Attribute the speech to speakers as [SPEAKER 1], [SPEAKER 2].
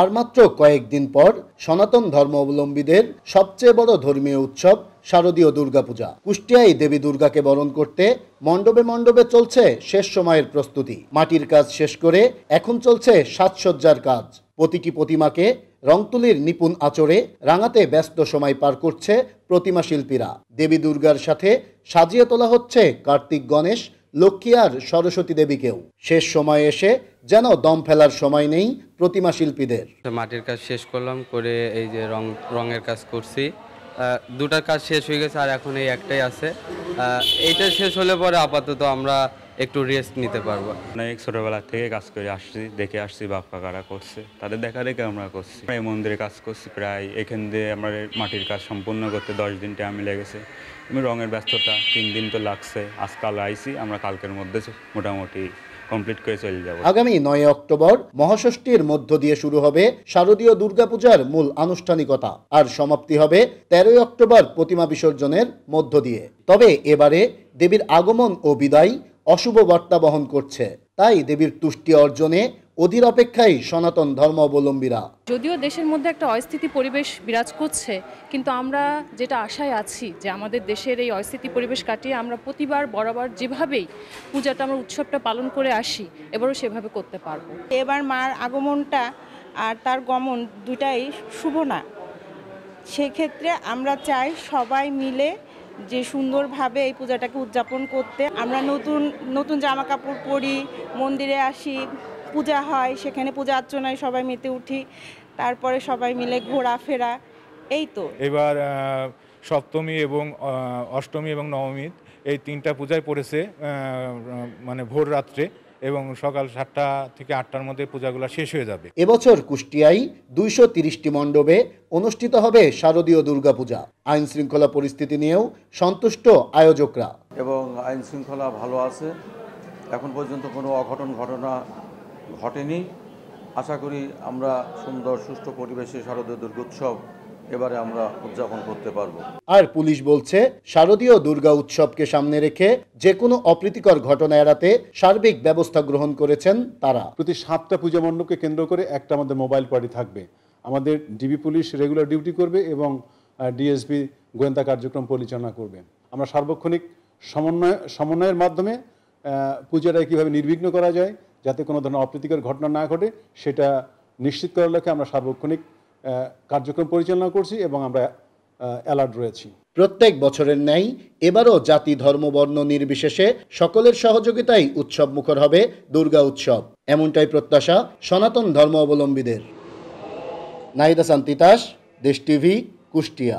[SPEAKER 1] আর মাত্র কয়েকদিন পর সনাতন ধর্মাবলম্বীদের সবচেয়ে বড় ধর্মীয় উৎসব শারদীয় দুর্গাপূজা কুষ্টিয়ায় দেবী দুর্গাকে বরণ করতে মণ্ডপে মণ্ডপে চলছে শেষ সময়ের প্রস্তুতি মাটির কাজ শেষ করে এখন চলছে সাজসজ্জার কাজ প্রতিটি প্রতিমাকে রংতুলির নিপুণ আচরে রাঙাতে ব্যস্ত সময় পার করছে প্রতিমা শিল্পীরা দেবী দুর্গার সাথে সাজিয়ে তোলা হচ্ছে কার্তিক গণেশ লক্ষ্মী আর সরস্বতী দেবীকেও শেষ সময়ে এসে যেন দম ফেলার সময় নেই প্রতিমা শিল্পীদের
[SPEAKER 2] মাটির কাজ শেষ করলাম করে এই যে রং রঙের কাজ করছি দুটার কাজ শেষ হয়ে গেছে আর এখন এই একটাই আছে এইটা
[SPEAKER 3] শেষ হলে পরে আপাতত আমরা একটু রেস্ট নিতে পারবো অনেক মানে ছোটোবেলা থেকে কাজ করে আসছি দেখে আসছি বাপ কাকারা করছে তাদের দেখা দেখে আমরা করছি এই মন্দিরে কাজ করছি প্রায় এখান দিয়ে আমার মাটির কাজ সম্পূর্ণ করতে দশ দিন টাইম লেগেছে রঙের ব্যস্ততা তিন দিন তো লাগছে আজকাল আইসি আমরা কালকের মধ্যে মোটামুটি কমপ্লিট করে চলে যাব
[SPEAKER 1] আগামী নয় অক্টোবর মহাষষ্ঠীর মধ্য দিয়ে শুরু হবে শারদীয় দুর্গাপূজার মূল আনুষ্ঠানিকতা আর সমাপ্তি হবে তেরোই অক্টোবর প্রতিমা বিসর্জনের মধ্য দিয়ে তবে এবারে দেবীর আগমন ও বিদায় অশুভ বার্তা বহন করছে তাই দেবীর তুষ্টি অর্জনে অধীর অপেক্ষায় সনাতন ধর্মাবলম্বীরা
[SPEAKER 2] যদিও দেশের মধ্যে একটা অস্থিতি পরিবেশ বিরাজ করছে কিন্তু আমরা যেটা আশায় আছি যে আমাদের দেশের এই অস্থিতি পরিবেশ কাটিয়ে আমরা প্রতিবার বরাবর যেভাবেই পূজাটা আমরা উৎসবটা পালন করে আসি এবারও সেভাবে করতে পারবো এবার মার আগমনটা আর তার গমন দুটাই শুভ না সেক্ষেত্রে আমরা চাই সবাই মিলে যে সুন্দরভাবে এই পূজাটাকে উদযাপন করতে আমরা নতুন নতুন জামা কাপড় পরি মন্দিরে আসি পূজা হয় সেখানে পূজা অর্চনায় সবাই মেতে উঠি তারপরে সবাই মিলে ঘোরাফেরা এই
[SPEAKER 3] তো এবার সপ্তমী এবং অষ্টমী এবং নবমী এই তিনটা পূজায় পড়েছে মানে ভোর রাত্রে এবং সকাল সাতটা থেকে আটটার মধ্যে পূজাগুলো শেষ হয়ে যাবে
[SPEAKER 1] এবছর কুষ্টিয়ায় দুইশো তিরিশটি মণ্ডপে অনুষ্ঠিত হবে শারদীয় দুর্গাপূজা আইন শৃঙ্খলা পরিস্থিতি নিয়েও সন্তুষ্ট আয়োজকরা
[SPEAKER 3] এবং আইন শৃঙ্খলা ভালো আছে এখন পর্যন্ত কোনো অঘটন ঘটনা ঘটেনি আশা করি আমরা সুন্দর সুষ্ঠু পরিবেশে শারদীয় দুর্গোৎসব এবারে আমরা উদযাপন করতে পারব
[SPEAKER 1] আর পুলিশ বলছে শারদীয় দুর্গা উৎসবকে সামনে রেখে যে কোনো অপ্রীতিকর ঘটনা এড়াতে সার্বিক ব্যবস্থা গ্রহণ করেছেন তারা প্রতি সাতটা পূজা মণ্ডপকে কেন্দ্র করে একটা আমাদের মোবাইল পার্টি থাকবে আমাদের ডিবি পুলিশ রেগুলার ডিউটি করবে
[SPEAKER 3] এবং ডিএসপি গোয়েন্দা কার্যক্রম পরিচালনা করবে আমরা সার্বক্ষণিক সমন্বয় সমন্বয়ের মাধ্যমে পূজাটা কীভাবে নির্বিঘ্ন করা যায় যাতে কোনো ধরনের অপ্রীতিকর ঘটনা না ঘটে সেটা নিশ্চিত করার লক্ষ্যে আমরা সার্বক্ষণিক কার্যক্রম পরিচালনা করছি এবং
[SPEAKER 1] আমরা অ্যালার্ট রয়েছি প্রত্যেক বছরের ন্যায় এবারও জাতি ধর্ম বর্ণ নির্বিশেষে সকলের সহযোগিতাই উৎসব মুখর হবে দুর্গা উৎসব এমনটাই প্রত্যাশা সনাতন ধর্ম অবলম্বীদের নাইদা শান্তিতাস দেশ টিভি কুষ্টিয়া